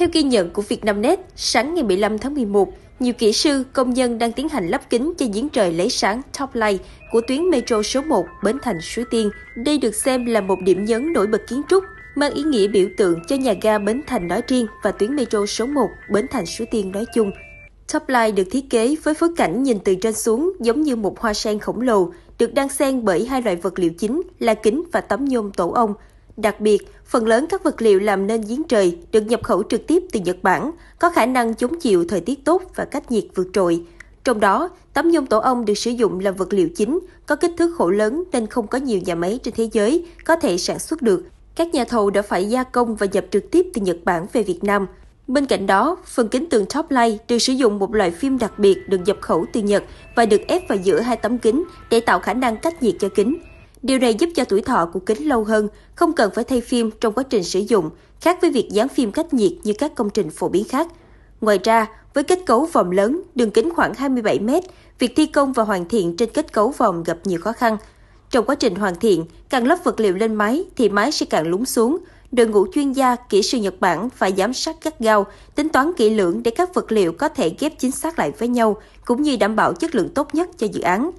Theo ghi nhận của Vietnamnet, sáng ngày 15 tháng 11, nhiều kỹ sư, công nhân đang tiến hành lắp kính cho giếng trời lấy sáng Top Light của tuyến metro số 1 Bến Thành Suối Tiên. Đây được xem là một điểm nhấn nổi bật kiến trúc, mang ý nghĩa biểu tượng cho nhà ga Bến Thành nói riêng và tuyến metro số 1 Bến Thành Suối Tiên nói chung. Top Light được thiết kế với phối cảnh nhìn từ trên xuống giống như một hoa sen khổng lồ, được đan xen bởi hai loại vật liệu chính là kính và tấm nhôm tổ ong, Đặc biệt, phần lớn các vật liệu làm nên giếng trời được nhập khẩu trực tiếp từ Nhật Bản, có khả năng chống chịu thời tiết tốt và cách nhiệt vượt trội. Trong đó, tấm nhôm tổ ong được sử dụng là vật liệu chính, có kích thước khổ lớn nên không có nhiều nhà máy trên thế giới có thể sản xuất được. Các nhà thầu đã phải gia công và nhập trực tiếp từ Nhật Bản về Việt Nam. Bên cạnh đó, phần kính tường top light được sử dụng một loại phim đặc biệt được nhập khẩu từ Nhật và được ép vào giữa hai tấm kính để tạo khả năng cách nhiệt cho kính. Điều này giúp cho tuổi thọ của kính lâu hơn, không cần phải thay phim trong quá trình sử dụng, khác với việc dán phim cách nhiệt như các công trình phổ biến khác. Ngoài ra, với kết cấu vòng lớn, đường kính khoảng 27 m, việc thi công và hoàn thiện trên kết cấu vòng gặp nhiều khó khăn. Trong quá trình hoàn thiện, càng lớp vật liệu lên máy thì máy sẽ càng lún xuống. Đội ngũ chuyên gia, kỹ sư Nhật Bản phải giám sát gắt gao, tính toán kỹ lưỡng để các vật liệu có thể ghép chính xác lại với nhau, cũng như đảm bảo chất lượng tốt nhất cho dự án.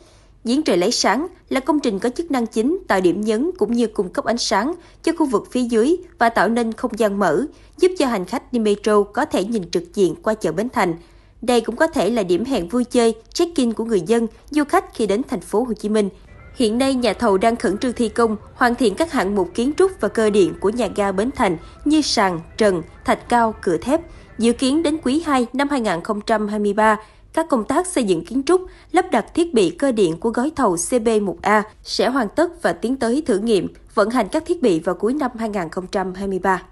Diễn trời lấy sáng là công trình có chức năng chính tạo điểm nhấn cũng như cung cấp ánh sáng cho khu vực phía dưới và tạo nên không gian mở, giúp cho hành khách đi metro có thể nhìn trực diện qua chợ Bến Thành. Đây cũng có thể là điểm hẹn vui chơi, check-in của người dân, du khách khi đến thành phố Hồ Chí Minh. Hiện nay, nhà thầu đang khẩn trương thi công, hoàn thiện các hạng mục kiến trúc và cơ điện của nhà ga Bến Thành như sàn, trần, thạch cao, cửa thép. Dự kiến đến quý 2 năm 2023, các công tác xây dựng kiến trúc, lắp đặt thiết bị cơ điện của gói thầu CB1A sẽ hoàn tất và tiến tới thử nghiệm, vận hành các thiết bị vào cuối năm 2023.